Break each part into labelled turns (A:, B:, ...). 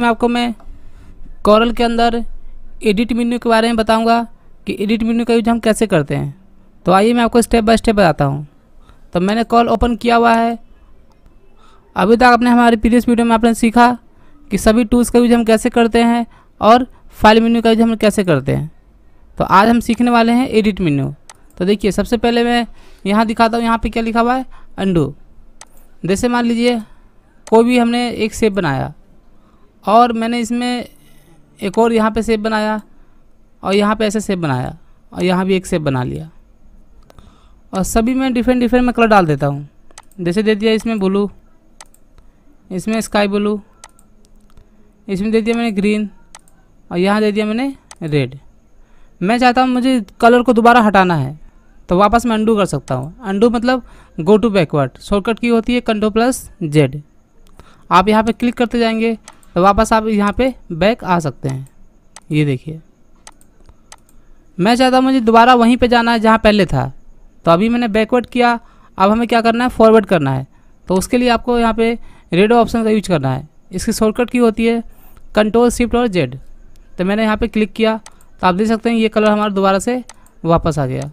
A: में आपको मैं कॉरल के अंदर एडिट मेन्यू के बारे में बताऊंगा कि एडिट मेन्यू का यूज हम कैसे करते हैं तो आइए मैं आपको स्टेप बाय स्टेप बताता हूँ तो मैंने कॉल ओपन किया हुआ है अभी तक आपने हमारे प्रीवियस वीडियो में आपने सीखा कि सभी टूल्स का यूज हम कैसे करते हैं और फाइल मेन्यू का यूज हम कैसे करते हैं तो आज हम सीखने वाले हैं एडिट मेन्यू तो देखिए सबसे पहले मैं यहाँ दिखाता हूँ यहाँ पे क्या लिखा हुआ है अंडू जैसे मान लीजिए कोई भी हमने एक सेप बनाया और मैंने इसमें एक और यहाँ पे सेब बनाया और यहाँ पे ऐसे सेब बनाया और यहाँ भी एक सेब बना लिया और सभी में डिफरेंट डिफरेंट मैं कलर डाल देता हूँ जैसे दे दिया इसमें ब्लू इसमें स्काई ब्लू इसमें दे दिया मैंने ग्रीन और यहाँ दे दिया मैंने रेड मैं चाहता हूँ मुझे कलर को दोबारा हटाना है तो वापस मैं अंडू कर सकता हूँ अंडू मतलब गो टू बैकवर्ड शॉर्टकट की होती है कंडो प्लस जेड आप यहाँ पे क्लिक करते जाएंगे तो वापस आप यहाँ पे बैक आ सकते हैं ये देखिए मैं चाहता हूँ मुझे दोबारा वहीं पे जाना है जहाँ पहले था तो अभी मैंने बैकवर्ड किया अब हमें क्या करना है फॉरवर्ड करना है तो उसके लिए आपको यहाँ पे रेडियो ऑप्शन का यूज करना है इसकी शॉर्टकट की होती है कंट्रोल शिफ्ट और जेड तो मैंने यहाँ पर क्लिक किया तो आप देख सकते हैं ये कलर हमारा दोबारा से वापस आ गया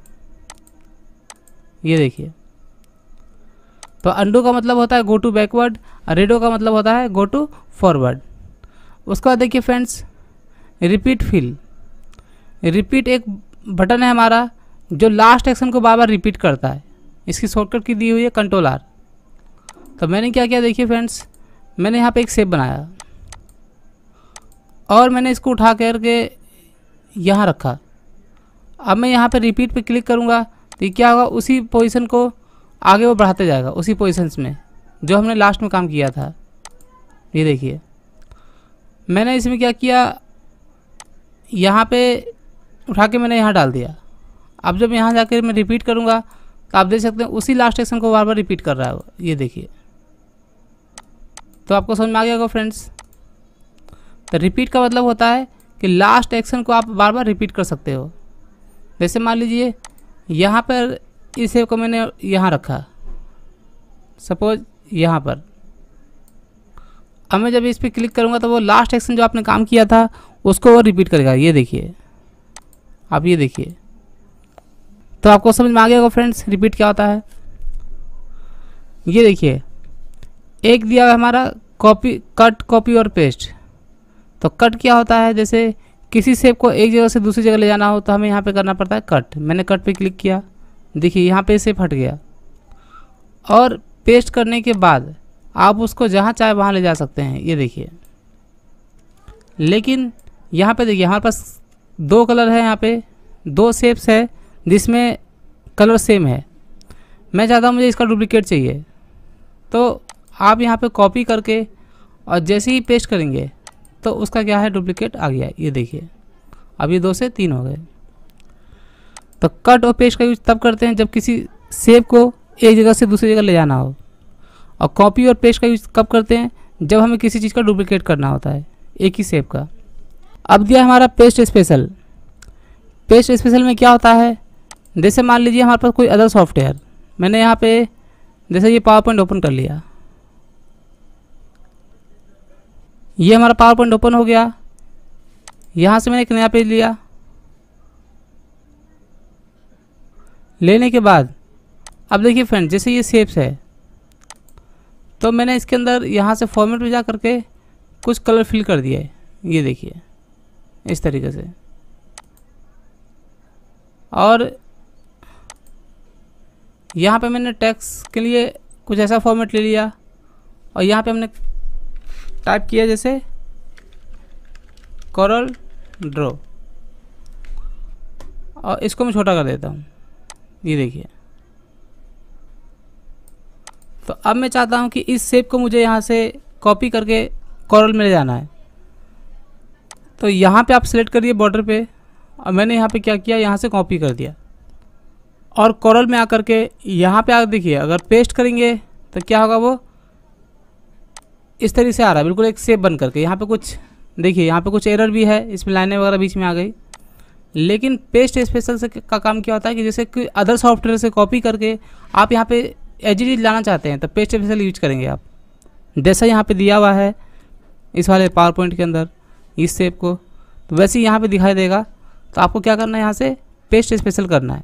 A: ये देखिए तो अंडो का मतलब होता है गो टू बैकवर्ड रेडो का मतलब होता है गो टू फॉरवर्ड उसके बाद देखिए फ्रेंड्स रिपीट फिल रिपीट एक बटन है हमारा जो लास्ट एक्शन को बार बार रिपीट करता है इसकी शॉर्टकट की दी हुई है कंट्रोल आर तो मैंने क्या किया देखिए फ्रेंड्स मैंने यहाँ पे एक सेप बनाया और मैंने इसको उठा करके यहाँ रखा अब मैं यहाँ पे रिपीट पे क्लिक करूँगा तो क्या होगा उसी पोजीशन को आगे वो बढ़ाते जाएगा उसी पोजीशंस में जो हमने लास्ट में काम किया था ये देखिए मैंने इसमें क्या किया यहाँ पे उठा के मैंने यहाँ डाल दिया अब जब यहाँ जाकर मैं रिपीट करूँगा तो आप देख सकते हैं उसी लास्ट एक्शन को बार बार रिपीट कर रहा है वो ये देखिए तो आपको समझ में आ गया होगा फ्रेंड्स तो रिपीट का मतलब होता है कि लास्ट एक्शन को आप बार बार रिपीट कर सकते हो जैसे मान लीजिए यहाँ पर इस सेव को मैंने यहाँ रखा सपोज यहाँ पर अब मैं जब इस पर क्लिक करूँगा तो वो लास्ट एक्शन जो आपने काम किया था उसको वो रिपीट करेगा ये देखिए आप ये देखिए तो आपको समझ में आ गया होगा फ्रेंड्स रिपीट क्या होता है ये देखिए एक दिया हमारा कॉपी कट कॉपी और पेस्ट तो कट क्या होता है जैसे किसी सेप को एक जगह से दूसरी जगह ले जाना हो तो हमें यहाँ पे करना पड़ता है कट मैंने कट पे क्लिक किया देखिए यहाँ पे सेप हट गया और पेस्ट करने के बाद आप उसको जहाँ चाहे वहाँ ले जा सकते हैं ये देखिए लेकिन यहाँ पे देखिए हमारे पास दो कलर है यहाँ पे दो सेप्स है जिसमें कलर सेम है मैं चाहता हूँ मुझे इसका डुप्लिकेट चाहिए तो आप यहाँ पे कॉपी करके और जैसे ही पेस्ट करेंगे तो उसका क्या है डुप्लिकेट आ गया ये देखिए अब ये दो से तीन हो गए तो कट और पेस्ट का यूज तब करते हैं जब किसी सेप को एक जगह से दूसरी जगह ले जाना हो और कॉपी और पेस्ट का यूज़ कब करते हैं जब हमें किसी चीज़ का डुप्लिकेट करना होता है एक ही सेप का अब दिया हमारा पेस्ट स्पेशल पेस्ट स्पेशल में क्या होता है जैसे मान लीजिए हमारे पास कोई अदर सॉफ्टवेयर मैंने यहाँ पे जैसे ये पावर पॉइंट ओपन कर लिया ये हमारा पावर पॉइंट ओपन हो गया यहाँ से मैंने एक नया पेज लिया लेने के बाद अब देखिए फ्रेंड जैसे ये सेप्स है तो मैंने इसके अंदर यहाँ से फॉर्मेट में जा करके कुछ कलर फिल कर दिया है ये देखिए इस तरीके से और यहाँ पे मैंने टैक्स के लिए कुछ ऐसा फॉर्मेट ले लिया और यहाँ पे हमने टाइप किया जैसे कॉरल ड्रॉ और इसको मैं छोटा कर देता हूँ ये देखिए तो अब मैं चाहता हूँ कि इस सेप को मुझे यहाँ से कॉपी करके कॉरल में ले जाना है तो यहाँ पे आप सेलेक्ट करिए बॉर्डर पे और मैंने यहाँ पे क्या किया यहाँ से कॉपी कर दिया और कॉरल में आकर के यहाँ पे आ देखिए अगर पेस्ट करेंगे तो क्या होगा वो इस तरीके से आ रहा है बिल्कुल एक सेप बन करके यहाँ पे कुछ देखिए यहाँ पे कुछ एरर भी है इसमें लाइनें वगैरह बीच में आ गई लेकिन पेस्ट स्पेशल से का काम क्या होता है कि जैसे कि अदर सॉफ्टवेयर से कॉपी करके आप यहाँ पर एच लाना चाहते हैं तो पेस्ट स्पेशल यूज करेंगे आप जैसा यहाँ पे दिया हुआ है इस वाले पावर पॉइंट के अंदर इस सेप को तो वैसे ही यहाँ पर दिखाई देगा तो आपको क्या करना है यहाँ से पेस्ट स्पेशल करना है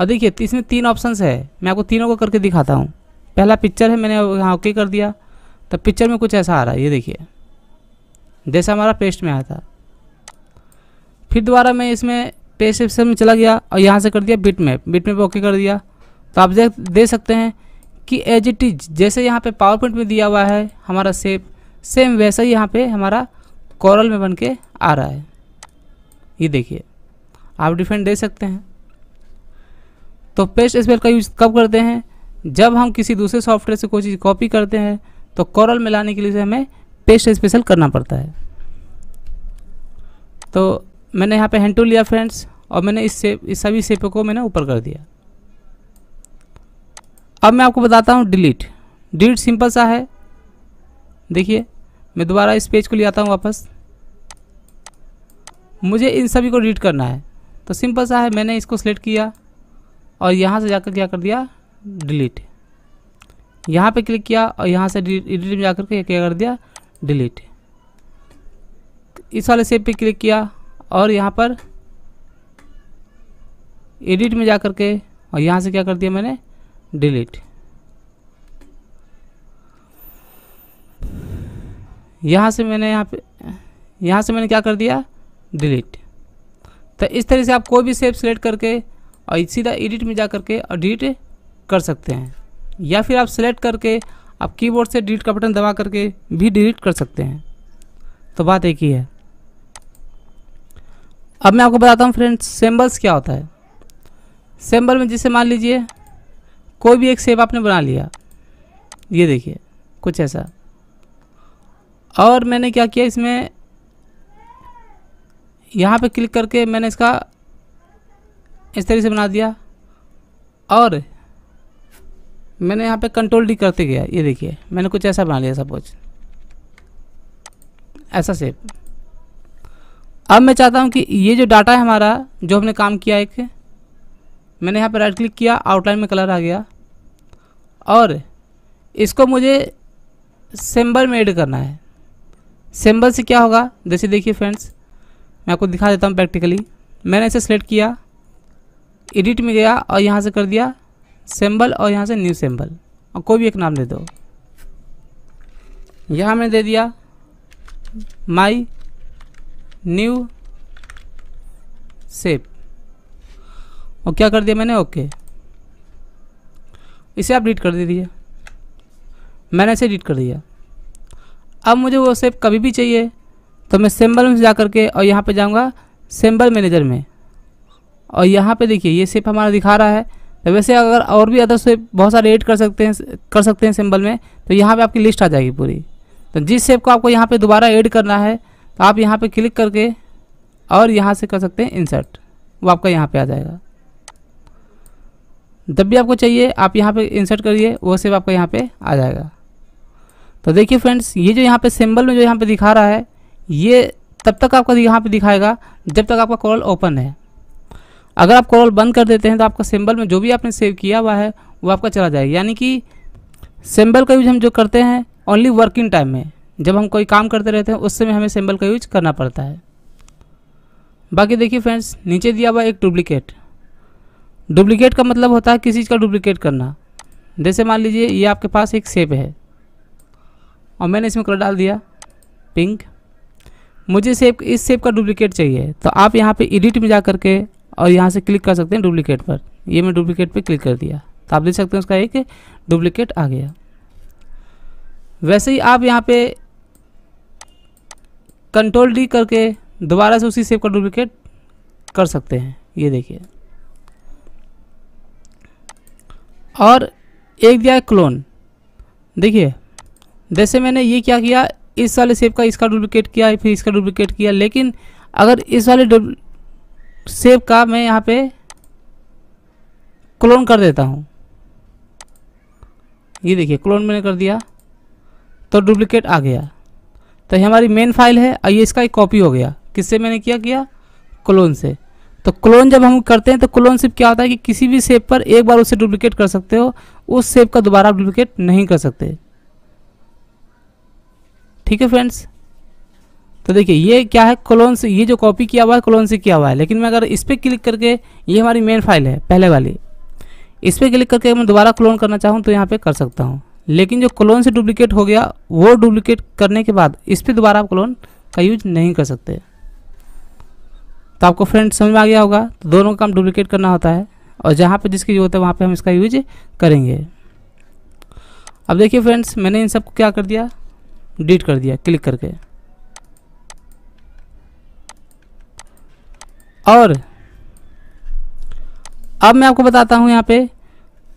A: और देखिए तो इसमें तीन ऑप्शंस है मैं आपको तीनों को करके दिखाता हूँ पहला पिक्चर है मैंने यहाँ ओके कर दिया तो पिक्चर में कुछ ऐसा आ रहा है ये देखिए जैसा हमारा पेस्ट में आया था फिर दोबारा मैं इसमें पेस्ट स्पेशल में चला गया और यहाँ से कर दिया bitmap bitmap okay कर दिया तो आप देख दे सकते हैं कि एज इट इज जैसे यहाँ पे पावर पॉइंट में दिया हुआ है हमारा सेप सेम वैसा ही यहाँ पे हमारा कॉरल में बन के आ रहा है ये देखिए आप डिफेंड दे सकते हैं तो पेस्ट स्पेल का यूज़ कब करते हैं जब हम किसी दूसरे सॉफ्टवेयर से कोई चीज़ कॉपी करते हैं तो कॉरल में लाने के लिए हमें पेस्ट स्पेशल करना पड़ता है तो मैंने यहाँ पे हैंटू लिया फ्रेंड्स और मैंने इस सेप इस सभी सेपों को मैंने ऊपर कर दिया अब मैं आपको बताता हूँ डिलीट डिलीट सिंपल सा है देखिए मैं दोबारा इस पेज को ले आता हूँ वापस मुझे इन सभी को डिलीट करना है तो सिंपल सा है मैंने इसको सेलेक्ट किया और यहाँ से जाकर क्या कर दिया डिलीट यहाँ पे क्लिक किया और यहाँ से एडिट में जाकर के क्या कर दिया डिलीट इस वाले सेप पे क्लिक किया और यहाँ पर एडिट में जाकर के और यहाँ से क्या कर दिया मैंने डिलीट यहाँ से मैंने यहाँ पे यहाँ से मैंने क्या कर दिया डिलीट तो इस तरह से आप कोई भी सेप सेलेक्ट करके और सीधा एडिट में जा करके और डिलीट कर सकते हैं या फिर आप सेलेक्ट करके आप कीबोर्ड से डिलीट का बटन दबा करके भी डिलीट कर सकते हैं तो बात एक ही है अब मैं आपको बताता हूँ फ्रेंड्स सेम्बल्स क्या होता है सेम्बल में जिसे मान लीजिए कोई भी एक सेप आपने बना लिया ये देखिए कुछ ऐसा और मैंने क्या किया इसमें यहाँ पे क्लिक करके मैंने इसका इस तरीके से बना दिया और मैंने यहाँ पे कंट्रोल डी करते गया ये देखिए मैंने कुछ ऐसा बना लिया सपोज ऐसा सेप अब मैं चाहता हूँ कि ये जो डाटा है हमारा जो हमने काम किया एक मैंने यहाँ पर राइट क्लिक किया आउटलाइन में कलर आ गया और इसको मुझे सिंबल में एड करना है सिंबल से क्या होगा जैसे देखिए फ्रेंड्स मैं आपको दिखा देता हूँ प्रैक्टिकली मैंने इसे सेलेक्ट किया एडिट में गया और यहाँ से कर दिया सेम्बल और यहाँ से न्यू सेम्बल और कोई भी एक नाम दे दो यहाँ मैंने दे दिया माई न्यू सेप और क्या कर दिया मैंने ओके इसे आप डिलीट कर दीजिए मैंने इसे डिलीट कर दिया अब मुझे वो सेप कभी भी चाहिए तो मैं सिम्बल में जा करके और यहाँ पे जाऊँगा सिम्बल मैनेजर में और यहाँ पे देखिए ये सेप हमारा दिखा रहा है तो वैसे अगर और भी अदर सेप बहुत सारे एड कर सकते हैं कर सकते हैं सिम्बल में तो यहाँ पे आपकी लिस्ट आ जाएगी पूरी तो जिस सेप को आपको यहाँ पे दोबारा एड करना है तो आप यहाँ पर क्लिक करके और यहाँ से कर सकते हैं इंसर्ट वो आपका यहाँ पर आ जाएगा जब भी आपको चाहिए आप यहाँ पे इंसर्ट करिए वो सेव आपका यहाँ पे आ जाएगा तो देखिए फ्रेंड्स ये जो यहाँ पे सिंबल में जो यहाँ पे दिखा रहा है ये तब तक आपका यहाँ पे दिखाएगा जब तक आपका कॉल ओपन है अगर आप कॉल बंद कर देते हैं तो आपका सिंबल में जो भी आपने सेव किया हुआ है वो आपका चला जाएगा यानी कि सिंबल का यूज हम जो करते हैं ओनली वर्किंग टाइम में जब हम कोई काम करते रहते हैं उस समय हमें सिंबल का यूज करना पड़ता है बाकी देखिए फ्रेंड्स नीचे दिया हुआ एक डुप्लीकेट डुप्लीकेट का मतलब होता है किसी चीज़ का डुप्लीकेट करना जैसे मान लीजिए ये आपके पास एक सेप है और मैंने इसमें कलर डाल दिया पिंक मुझे सेप इस सेप का डुप्लीकेट चाहिए तो आप यहाँ पे एडिट में जा करके और यहाँ से क्लिक कर सकते हैं डुप्लीकेट पर ये मैं डुप्लीकेट पे क्लिक कर दिया तो आप देख सकते हैं उसका एक डुप्लीकेट आ गया वैसे ही आप यहाँ पे कंट्रोल डी करके दोबारा से उसी सेप का डुप्लीकेट कर सकते हैं ये देखिए और एक दिया है क्लोन देखिए जैसे मैंने ये क्या किया इस वाले सेब का इसका डुप्लिकेट किया फिर इसका डुप्लिकेट किया लेकिन अगर इस वाले सेब का मैं यहाँ पे क्लोन कर देता हूँ ये देखिए क्लोन मैंने कर दिया तो डुप्लिकेट आ गया तो ये हमारी मेन फाइल है और ये इसका एक कॉपी हो गया किससे मैंने क्या किया क्लोन से तो क्लोन जब हम करते हैं तो क्लोन सिर्फ क्या होता है कि किसी भी सेप पर एक बार उसे डुप्लीकेट कर सकते हो उस सेप का दोबारा आप डुप्लीकेट नहीं कर सकते ठीक है फ्रेंड्स तो देखिए ये क्या है क्लोन से ये जो कॉपी किया हुआ है क्लोन से किया हुआ है लेकिन मैं अगर इस पर क्लिक करके ये हमारी मेन फाइल है पहले वाली इस पर क्लिक करके मैं दोबारा क्लोन करना चाहूँ तो यहाँ पर कर सकता हूँ लेकिन जो क्लोन से डुप्लीकेट हो गया वो डुप्लीकेट करने के बाद इस पर दोबारा आप क्लोन का यूज नहीं कर सकते तो आपको फ्रेंड समझ में आ गया होगा तो दोनों काम डुप्लीकेट करना होता है और जहाँ पर जिसकी ज़रूरत है वहाँ पर हम इसका यूज करेंगे अब देखिए फ्रेंड्स मैंने इन सबको क्या कर दिया डिलीट कर दिया क्लिक करके और अब मैं आपको बताता हूँ यहाँ पे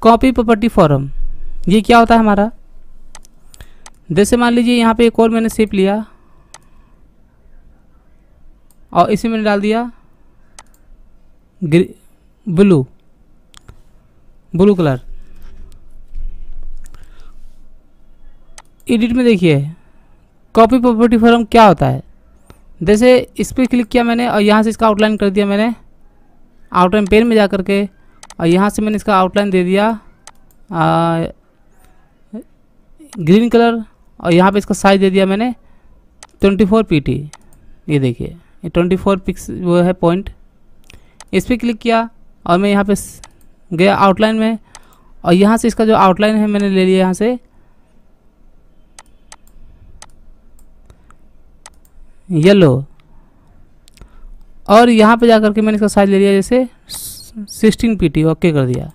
A: कॉपी प्रॉपर्टी फॉरम ये क्या होता है हमारा जैसे मान लीजिए यहाँ पे एक और मैंने सेप लिया और इसे मैंने डाल दिया ब्लू ब्लू कलर एडिट में देखिए कॉपी प्रॉपर्टी फॉर्म क्या होता है जैसे इस पर क्लिक किया मैंने और यहाँ से इसका आउटलाइन कर दिया मैंने आउटलाइन पेन में जा करके और यहाँ से मैंने इसका आउटलाइन दे दिया आ, ग्रीन कलर और यहाँ पे इसका साइज़ दे दिया मैंने ट्वेंटी फोर पी टी ये देखिए ट्वेंटी फोर पिक्स वो है पॉइंट इस पर क्लिक किया और मैं यहाँ पे गया आउटलाइन में और यहाँ से इसका जो आउटलाइन है मैंने ले लिया यहाँ से येलो और यहाँ पे जाकर के मैंने इसका साइज़ ले लिया जैसे सिक्सटीन पी टी ओके कर दिया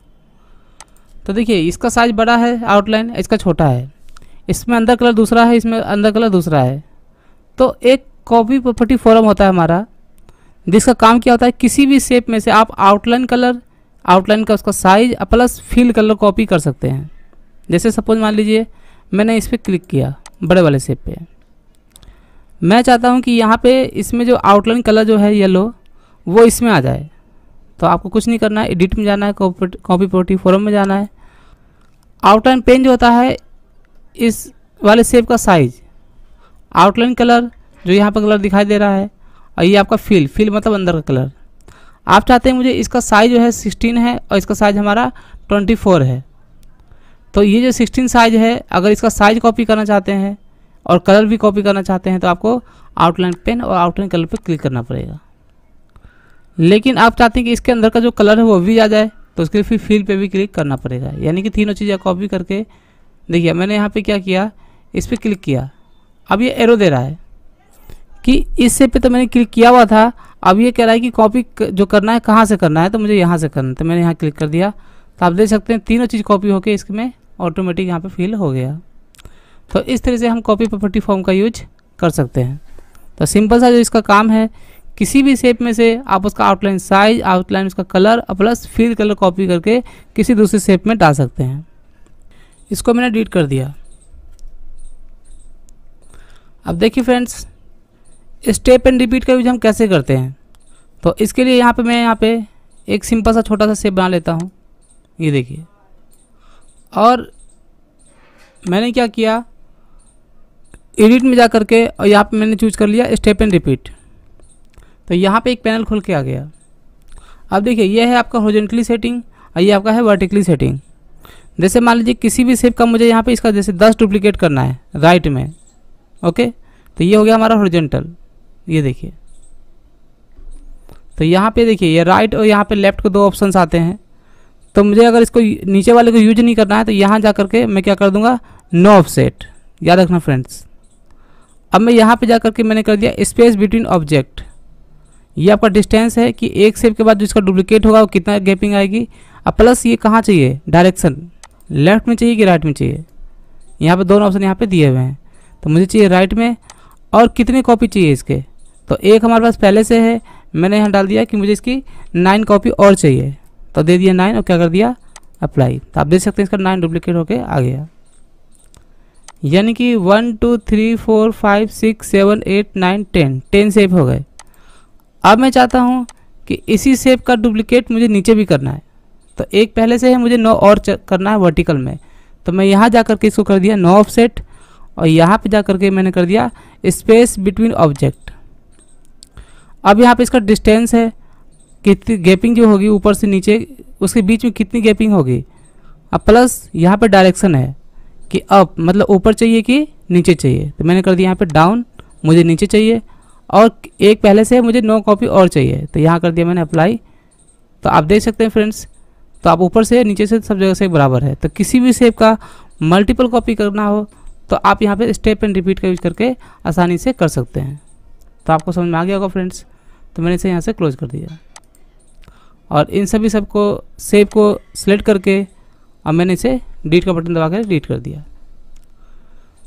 A: तो देखिए इसका साइज़ बड़ा है आउटलाइन इसका छोटा है इसमें अंदर कलर दूसरा है इसमें अंदर कलर दूसरा है तो एक कॉपी प्रॉपर्टी फॉरम होता है हमारा जिसका काम क्या होता है किसी भी शेप में से आप आउटलाइन कलर आउटलाइन का उसका size plus fill colour copy कर सकते हैं जैसे सपोज मान लीजिए मैंने इस पर क्लिक किया बड़े वाले शेप पे मैं चाहता हूँ कि यहाँ पे इसमें जो आउटलाइन कलर जो है येलो वो इसमें आ जाए तो आपको कुछ नहीं करना है एडिट में जाना है कॉपी प्रोटी फोरम में जाना है आउटलाइन पेन जो होता है इस वाले शेप का साइज आउटलाइन कलर जो यहाँ पर कलर दिखाई दे रहा है और ये आपका फील फील मतलब अंदर का कलर आप चाहते हैं मुझे इसका साइज़ जो है सिक्सटीन है और इसका साइज़ हमारा ट्वेंटी फोर है तो ये जो सिक्सटीन साइज़ है अगर इसका साइज़ कॉपी करना चाहते हैं और कलर भी कॉपी करना चाहते हैं तो आपको आउटलाइन पेन और आउटलाइन कलर पर क्लिक करना पड़ेगा लेकिन आप चाहते हैं कि इसके अंदर का जो कलर है वो भी आ जाए तो उसके लिए फिर फील पे भी क्लिक करना पड़ेगा यानी कि तीनों चीज़ें कॉपी करके देखिए मैंने यहाँ पे क्या किया इस पर क्लिक किया अब ये एरो दे रहा है कि इस सेब पे तो मैंने क्लिक किया हुआ था अब ये कह रहा है कि कॉपी जो करना है कहाँ से करना है तो मुझे यहाँ से करना तो मैंने यहाँ क्लिक कर दिया तो आप देख सकते हैं तीनों चीज़ कॉपी होकर इसमें ऑटोमेटिक यहाँ पे फिल हो गया तो इस तरह से हम कॉपी प्रॉपर्टी फॉर्म का यूज कर सकते हैं तो सिंपल सा जो इसका काम है किसी भी शेप में से आप उसका आउटलाइन साइज आउटलाइन उसका colour plus fill colour copy करके किसी दूसरे शेप में डाल सकते हैं इसको मैंने डिलीट कर दिया अब देखिए फ्रेंड्स स्टेप एंड रिपीट का यूज हम कैसे करते हैं तो इसके लिए यहाँ पे मैं यहाँ पे एक सिंपल सा छोटा सा सेप बना लेता हूँ ये देखिए और मैंने क्या किया एडिट में जा करके और यहाँ पे मैंने चूज कर लिया स्टेप एंड रिपीट तो यहाँ पे एक पैनल खोल के आ गया अब देखिए यह है आपका हॉरिजेंटली सेटिंग और ये आपका है वर्टिकली सेटिंग जैसे मान लीजिए किसी भी सेप का मुझे यहाँ पे इसका जैसे दस डुप्लीकेट करना है राइट में ओके तो ये हो गया हमारा हॉरिजेंटल ये देखिए तो यहाँ पे देखिए ये राइट और यहाँ पे लेफ्ट के दो ऑप्शंस आते हैं तो मुझे अगर इसको नीचे वाले को यूज नहीं करना है तो यहाँ जा करके मैं क्या कर दूंगा नो ऑफसेट याद रखना फ्रेंड्स अब मैं यहाँ पे जा करके मैंने कर दिया स्पेस बिटवीन ऑब्जेक्ट ये आपका डिस्टेंस है कि एक सेप के बाद जो इसका डुप्लीकेट होगा वो कितना गैपिंग आएगी अब प्लस ये कहाँ चाहिए डायरेक्शन लेफ्ट में चाहिए कि राइट में चाहिए यहाँ पर दोनों ऑप्शन यहाँ पर दिए हुए हैं तो मुझे चाहिए राइट में और कितने कॉपी चाहिए इसके तो एक हमारे पास पहले से है मैंने यहाँ डाल दिया कि मुझे इसकी नाइन कॉपी और चाहिए तो दे दिया नाइन और क्या कर दिया अप्लाई तो आप देख सकते हैं इसका नाइन डुप्लीकेट होकर आ गया यानी कि one two three four five six seven eight nine ten ten सेप हो गए अब मैं चाहता हूँ कि इसी सेप का डुप्लीकेट मुझे नीचे भी करना है तो एक पहले से है मुझे नौ और करना है वर्टिकल में तो मैं यहाँ जा करके इसको कर दिया नौ ऑफसेट और यहाँ पे जा करके मैंने कर दिया स्पेस बिटवीन ऑब्जेक्ट अब यहाँ पे इसका डिस्टेंस है कितनी गैपिंग जो होगी ऊपर से नीचे उसके बीच में कितनी गैपिंग होगी अब प्लस यहाँ पे डायरेक्शन है कि अप मतलब ऊपर चाहिए कि नीचे चाहिए तो मैंने कर दिया यहाँ पे डाउन मुझे नीचे चाहिए और एक पहले से मुझे नौ कॉपी और चाहिए तो यहाँ कर दिया मैंने अप्लाई तो आप देख सकते हैं फ्रेंड्स तो आप ऊपर से नीचे से सब जगह से बराबर है तो किसी भी सेप का मल्टीपल कॉपी करना हो तो आप यहाँ पे स्टेप एंड रिपीट का यूज करके आसानी से कर सकते हैं तो आपको समझ में आ गया होगा फ्रेंड्स तो मैंने इसे यहाँ से क्लोज कर दिया और इन सभी सबको सेव को सिलेक्ट करके और मैंने इसे डिलीट का बटन दबा कर डिलीट कर दिया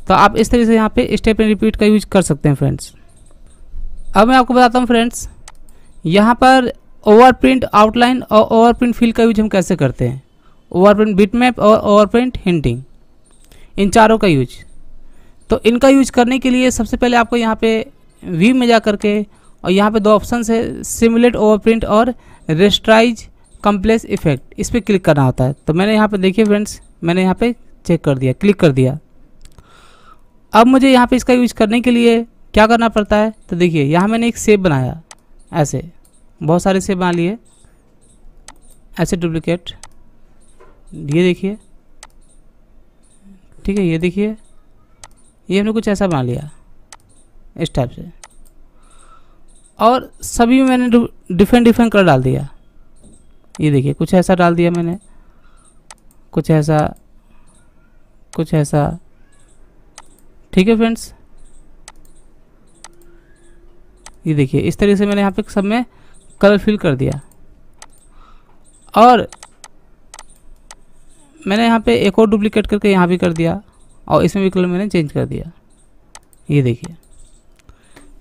A: तो आप इस तरीके से यहाँ पे स्टेप एंड रिपीट का यूज कर सकते हैं फ्रेंड्स अब मैं आपको बताता हूँ फ्रेंड्स यहाँ पर ओवर प्रिंट आउटलाइन और ओवर प्रिंट फील का यूज हम कैसे करते हैं ओवर प्रिंट बिट मैप और ओवर प्रिंट हिंटिंग इन चारों का यूज तो इनका यूज करने के लिए सबसे पहले आपको यहाँ पे व्यू में जा करके और यहाँ पे दो ऑप्शन है सिमुलेट ओवर प्रिंट और रेस्ट्राइज कम्प्लेक्स इफेक्ट इस पर क्लिक करना होता है तो मैंने यहाँ पर देखिए फ्रेंड्स मैंने यहाँ पे चेक कर दिया क्लिक कर दिया अब मुझे यहाँ पे इसका यूज करने के लिए क्या करना पड़ता है तो देखिए यहाँ मैंने एक सेब बनाया ऐसे बहुत सारे सेब बना लिए ऐसे डुप्लिकेट ये देखिए ठीक है ये देखिए ये हमने कुछ ऐसा बना लिया इस टाइप से और सभी में मैंने डिफरेंट डिफरेंट कलर डाल दिया ये देखिए कुछ ऐसा डाल दिया मैंने कुछ ऐसा कुछ ऐसा ठीक है फ्रेंड्स ये देखिए इस तरीके से मैंने यहाँ पे सब में कलर फिल कर दिया और मैंने यहाँ पे एक और डुप्लीकेट करके यहाँ भी कर दिया और इसमें भी कलर मैंने चेंज कर दिया ये देखिए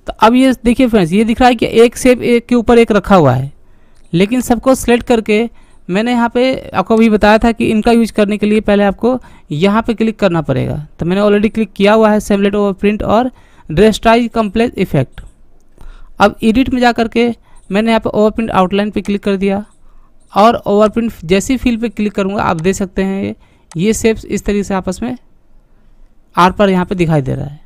A: तो अब ये देखिए फ्रेंड्स ये दिख रहा है कि एक सेब एक के ऊपर एक रखा हुआ है लेकिन सबको सेलेक्ट करके मैंने यहाँ पे आपको भी बताया था कि इनका यूज करने के लिए पहले आपको यहाँ पे क्लिक करना पड़ेगा तो मैंने ऑलरेडी क्लिक किया हुआ है सेमलेट ओवर प्रिंट और ड्रेस्टाइज कम्प्लेट इफेक्ट अब एडिट में जा करके मैंने यहाँ पे ओवर प्रिंट आउटलाइन पे क्लिक कर दिया और ओवर प्रिंट जैसी फील्ड पे क्लिक करूँगा आप देख सकते हैं ये ये सेप्स इस तरीके से आपस में आर पर यहाँ पर दिखाई दे रहा है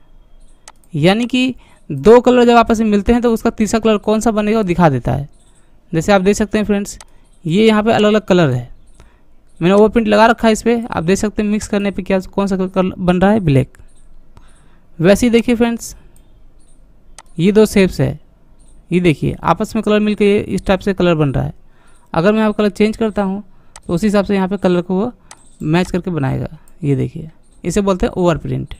A: यानी कि दो कलर जब आपस में मिलते हैं तो उसका तीसरा कलर कौन सा बनेगा वो दिखा देता है जैसे आप देख सकते हैं फ्रेंड्स ये यहाँ पे अलग अलग कलर है मैंने ओवर प्रिंट लगा रखा है इस पर आप देख सकते हैं मिक्स करने पे क्या कौन सा कलर बन रहा है ब्लैक वैसे ही देखिए फ्रेंड्स ये दो शेप्स है ये देखिए आपस में कलर मिलकर इस टाइप से कलर बन रहा है अगर मैं यहाँ कलर चेंज करता हूँ तो उसी हिसाब से यहाँ पर कलर को वो मैच करके बनाएगा ये देखिए इसे बोलते हैं ओवर प्रिंट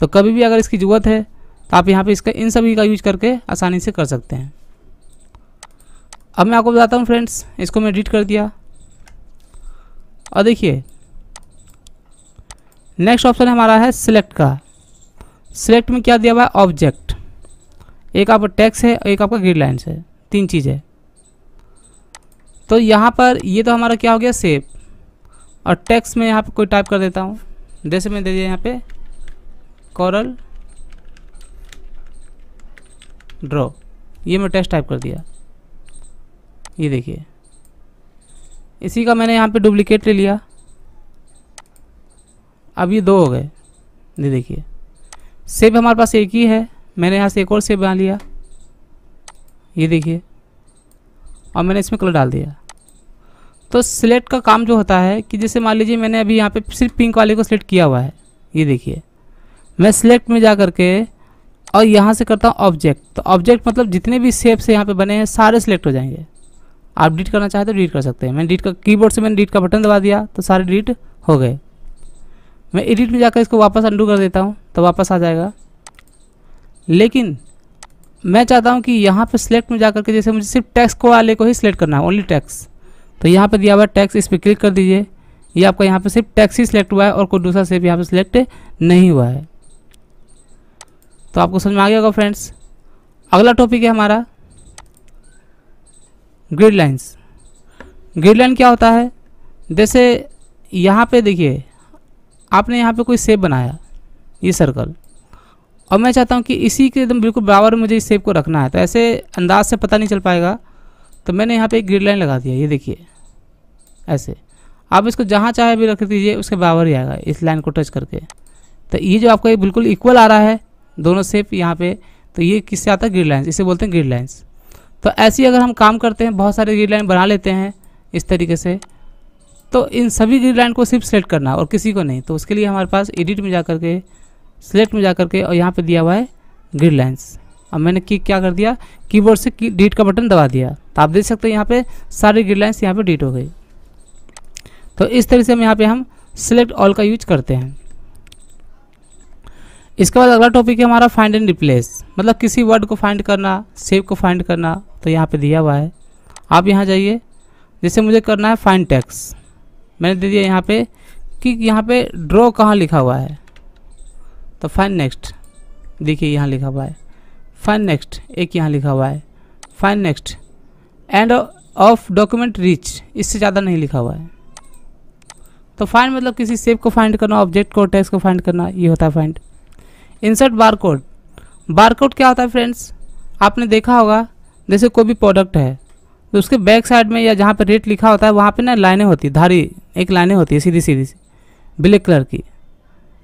A: तो कभी भी अगर इसकी ज़रूरत है तो आप यहाँ पे इसका इन सभी का यूज करके आसानी से कर सकते हैं अब मैं आपको बताता हूँ फ्रेंड्स इसको मैं एडिट कर दिया और देखिए नेक्स्ट ऑप्शन हमारा है सिलेक्ट का सिलेक्ट में क्या दिया हुआ है ऑब्जेक्ट एक आपका टैक्स है एक आपका ग्रिड है तीन चीज़ है तो यहाँ पर ये तो हमारा क्या हो गया सेव और टैक्स में यहाँ पर कोई टाइप कर देता हूँ जैसे मैं दे दिया यहाँ पे कॉरल ड्रॉ ये मैं टेस्ट टाइप कर दिया ये देखिए इसी का मैंने यहाँ पे डुप्लीकेट ले लिया अब ये दो हो गए ये देखिए सेब हमारे पास एक ही है मैंने यहाँ से एक और सेब बना लिया ये देखिए और मैंने इसमें कलर डाल दिया तो सिलेक्ट का काम जो होता है कि जैसे मान लीजिए मैंने अभी यहाँ पे सिर्फ पिंक वाले को सिलेक्ट किया हुआ है ये देखिए मैं सिलेक्ट में जा करके और यहाँ से करता हूँ ऑब्जेक्ट तो ऑब्जेक्ट मतलब जितने भी से यहाँ पे बने हैं सारे सिलेक्ट हो जाएंगे आप डिलीट करना चाहते तो डिलीट कर सकते हैं मैंने डिलीट का कीबोर्ड से मैंने डिलीट का बटन दबा दिया तो सारे डिलीट हो गए मैं एडिट में जाकर इसको वापस अंडू कर देता हूँ तो वापस आ जाएगा लेकिन मैं चाहता हूँ कि यहाँ पर सिलेक्ट में जा के जैसे मुझे सिर्फ टैक्स को वाले को ही सिलेक्ट करना है ओनली टैक्स तो यहाँ पर दिया हुआ टैक्स इस पर क्लिक कर दीजिए ये यह आपका यहाँ पर सिर्फ टैक्स ही सिलेक्ट हुआ है और कोई दूसरा सेप यहाँ पर सिलेक्ट नहीं हुआ है तो आपको समझ में आ गया होगा फ्रेंड्स अगला टॉपिक है हमारा ग्रिड लाइन्स ग्रिड लाइन क्या होता है जैसे यहाँ पे देखिए आपने यहाँ पे कोई सेप बनाया ये सर्कल और मैं चाहता हूँ कि इसी के एकदम बिल्कुल बराबर मुझे इस सेप को रखना है तो ऐसे अंदाज से पता नहीं चल पाएगा तो मैंने यहाँ पे एक ग्रिड लाइन लगा दिया ये देखिए ऐसे आप इसको जहाँ चाहे भी रख दीजिए उसके बराबर ही आएगा इस लाइन को टच करके तो ये जो आपका बिल्कुल इक्वल आ रहा है दोनों सेप यहाँ पे तो ये किससे आता है ग्रिड लाइन्स इसे बोलते हैं ग्रिड लाइन्स तो ऐसे ही अगर हम काम करते हैं बहुत सारे ग्रिड लाइन बना लेते हैं इस तरीके से तो इन सभी ग्रिड लाइन को सिर्फ सेलेक्ट करना और किसी को नहीं तो उसके लिए हमारे पास एडिट में जा कर के में जा करके के और यहाँ पर दिया हुआ है ग्रिड लाइन्स अब मैंने की क्या कर दिया कीबोर्ड से की का बटन दबा दिया तो आप देख सकते हैं यहाँ पे सारे ग्रिड लाइन्स यहाँ पे डिट हो गई तो इस तरह से हम यहाँ पे हम सेलेक्ट ऑल का यूज करते हैं इसके बाद अगला टॉपिक है हमारा फाइंड एंड रिप्लेस मतलब किसी वर्ड को फाइंड करना सेव को फाइंड करना तो यहाँ पे दिया हुआ है आप यहाँ जाइए जैसे मुझे करना है फाइंड टैक्स मैंने दे दिया यहाँ पे कि यहाँ पे ड्रॉ कहाँ लिखा हुआ है तो फाइन नेक्स्ट देखिए यहाँ लिखा हुआ है फाइन नेक्स्ट एक यहाँ लिखा हुआ है fine next end of document reach इससे ज़्यादा नहीं लिखा हुआ है तो फाइंड मतलब किसी सेप को फाइंड करना ऑब्जेक्ट को टैक्स को फाइंड करना ये होता है फाइंड इंसर्ट बारकोड बारकोड क्या होता है फ्रेंड्स आपने देखा होगा जैसे कोई भी प्रोडक्ट है तो उसके बैक साइड में या जहाँ पर रेट लिखा होता है वहाँ पर ना लाइनें होती धारी एक लाइनें होती है सीधी सीधी ब्लैक कलर की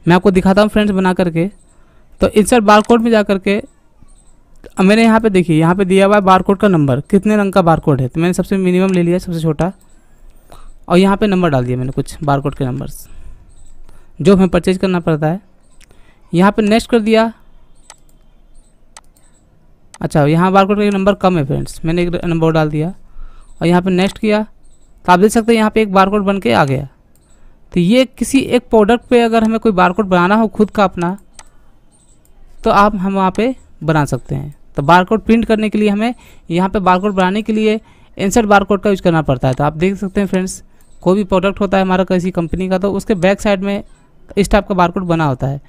A: मैं आपको दिखाता हूँ फ्रेंड्स बना करके तो इंसर्ट बारकोड में जा करके मैंने यहाँ पे देखिए यहाँ पे दिया हुआ है बारकोड का नंबर कितने रंग का बारकोड है तो मैंने सबसे मिनिमम ले लिया सबसे छोटा और यहाँ पे नंबर डाल दिया मैंने कुछ बारकोड के नंबर्स जो हमें परचेज करना पड़ता है यहाँ पे नेक्स्ट कर दिया अच्छा यहाँ बार कोड का नंबर कम है फ्रेंड्स मैंने एक नंबर डाल दिया और यहाँ पे नेक्स्ट किया तो आप देख सकते हैं यहाँ पे एक बारकोड बन के आ गया तो ये किसी एक प्रोडक्ट पे अगर हमें कोई बारकोड बनाना हो खुद का अपना तो आप हम वहाँ पे बना सकते हैं तो बारकोड प्रिंट करने के लिए हमें यहाँ पे बारकोड बनाने के लिए इंसर्ट बारकोड का यूज़ करना पड़ता है तो आप देख सकते हैं फ्रेंड्स कोई भी प्रोडक्ट होता है हमारा किसी कंपनी का तो उसके बैक साइड में इस टाइप का बारकोड बना होता है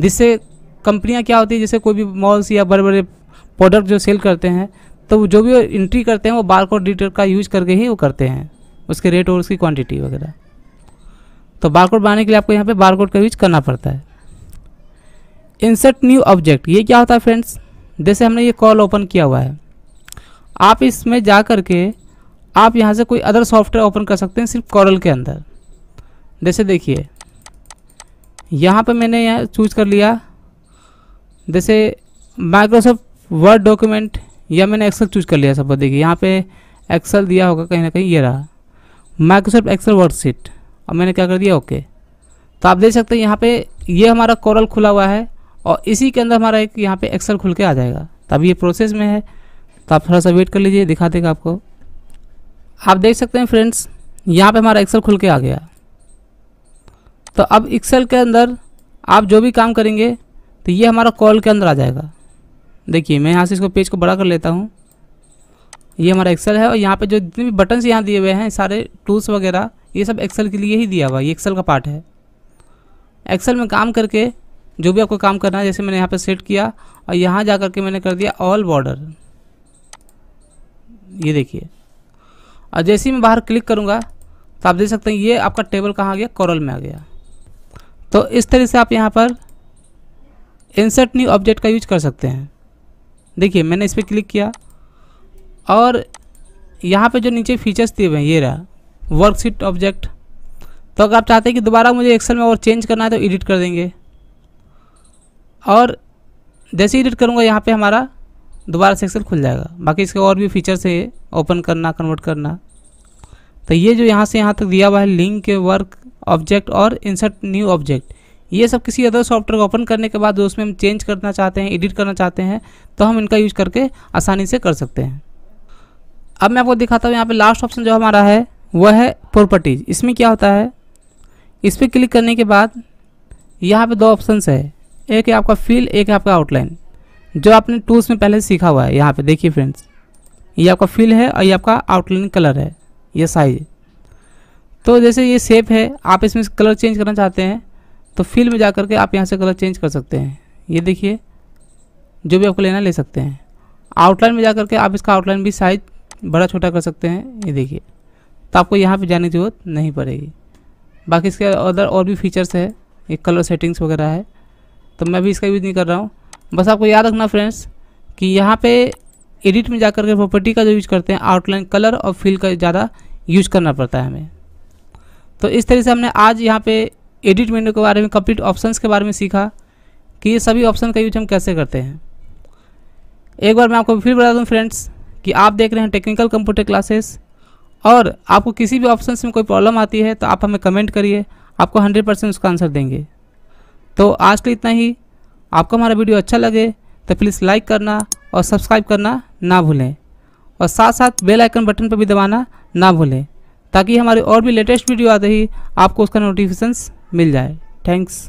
A: जिससे कंपनियां क्या होती है जैसे कोई भी मॉल्स या बड़े बड़े प्रोडक्ट जो सेल करते हैं तो जो भी एंट्री करते हैं वो बार कोड रीडर का यूज करके ही वो करते हैं उसके रेट और उसकी क्वांटिटी वगैरह तो बार कोड बनाने के लिए आपको यहाँ पे बार कोड का यूज करना पड़ता है इंसर्ट न्यू ऑब्जेक्ट ये क्या होता है फ्रेंड्स जैसे हमने ये कॉल ओपन किया हुआ है आप इसमें जा कर के आप यहाँ से कोई अदर सॉफ्टवेयर ओपन कर सकते हैं सिर्फ कॉरल के अंदर जैसे देखिए यहाँ पर मैंने यहाँ चूज कर लिया जैसे माइक्रोसॉफ्ट वर्ड डॉक्यूमेंट या मैंने एक्सेल चूज कर लिया सबको देखिए यहाँ पे एक्सेल दिया होगा कहीं ना कहीं ये रहा माइक्रोसॉफ्ट एक्सेल वर्कशीट और मैंने क्या कर दिया ओके तो आप देख सकते हैं यहाँ पे ये हमारा कोरल खुला हुआ है और इसी के अंदर हमारा एक यहाँ पे एक्सेल खुल के आ जाएगा तो अब ये प्रोसेस में है तो आप थोड़ा सा वेट कर लीजिए दिखा देगा आपको आप देख सकते हैं फ्रेंड्स यहाँ पर हमारा एक्सेल खुल के आ गया तो अब एक्सेल के अंदर आप जो भी काम करेंगे तो ये हमारा कॉल के अंदर आ जाएगा देखिए मैं यहाँ से इसको पेज को बड़ा कर लेता हूँ ये हमारा एक्सेल है और यहाँ पे जो जितने भी बटन्स यहाँ दिए हुए हैं सारे टूल्स वगैरह ये सब एक्सेल के लिए ही दिया हुआ है ये एक्सेल का पार्ट है एक्सेल में काम करके जो भी आपको काम करना है जैसे मैंने यहाँ पर सेट किया और यहाँ जा कर के मैंने कर दिया ऑल बॉर्डर ये देखिए और जैसे ही मैं बाहर क्लिक करूँगा तो आप देख सकते हैं ये आपका टेबल कहाँ आ गया कॉरल में आ गया तो इस तरह से आप यहाँ पर इंसर्ट न्यू ऑब्जेक्ट का यूज कर सकते हैं देखिए मैंने इस पर क्लिक किया और यहाँ पे जो नीचे फीचर्स दिए हुए हैं ये रहा वर्कशीट ऑब्जेक्ट तो अगर आप चाहते हैं कि दोबारा मुझे एक्सेल में और चेंज करना है तो एडिट कर देंगे और जैसे एडिट करूँगा यहाँ पे हमारा दोबारा से एक्सेल खुल जाएगा बाकी इसके और भी फीचर्स है ओपन करना कन्वर्ट करना तो ये जो यहाँ से यहाँ तक दिया हुआ है लिंक वर्क ऑब्जेक्ट और इंसर्ट न्यू ऑब्जेक्ट ये सब किसी अदर सॉफ्टवेयर को ओपन करने के बाद जो उसमें हम चेंज करना चाहते हैं एडिट करना चाहते हैं तो हम इनका यूज करके आसानी से कर सकते हैं अब मैं आपको दिखाता हूँ यहाँ पे लास्ट ऑप्शन जो हमारा है वह है प्रॉपर्टीज इसमें क्या होता है इस पर क्लिक करने के बाद यहाँ पे दो ऑप्शन है एक है आपका फील एक है आपका आउटलाइन जो आपने टूल्स में पहले सीखा हुआ है यहाँ पे देखिए फ्रेंड्स ये आपका फील है और ये आपका आउटलाइन कलर है ये साइज तो जैसे ये सेप है आप इसमें कलर चेंज करना चाहते हैं तो फील में जा करके आप यहाँ से कलर चेंज कर सकते हैं ये देखिए जो भी आपको लेना ले सकते हैं आउटलाइन में जा करके आप इसका आउटलाइन भी साइज बड़ा छोटा कर सकते हैं ये देखिए तो आपको यहाँ पे जाने की जरूरत नहीं पड़ेगी बाकी इसके अदर और भी फीचर्स है ये कलर सेटिंग्स वगैरह है तो मैं भी इसका यूज़ नहीं कर रहा हूँ बस आपको याद रखना फ्रेंड्स कि यहाँ पे एडिट में जाकर के प्रॉपर्टी का जो यूज़ करते हैं आउटलाइन कलर और फिल का ज़्यादा यूज़ करना पड़ता है हमें तो इस तरह से हमने आज यहाँ पे एडिट मेन्यू के बारे में कंप्लीट ऑप्शंस के बारे में सीखा कि ये सभी ऑप्शन का यूज हम कैसे करते हैं एक बार मैं आपको फिर बता दूँ फ्रेंड्स कि आप देख रहे हैं टेक्निकल कंप्यूटर क्लासेस और आपको किसी भी ऑप्शन में कोई प्रॉब्लम आती है तो आप हमें कमेंट करिए आपको हंड्रेड परसेंट उसका आंसर देंगे तो आज के इतना ही आपको हमारा वीडियो अच्छा लगे तो प्लीज़ लाइक करना और सब्सक्राइब करना ना भूलें और साथ साथ बेल आइकन बटन पर भी दबाना ना भूलें ताकि हमारी और भी लेटेस्ट वीडियो आते ही आपको उसका नोटिफिकेशन मिल जाए थैंक्स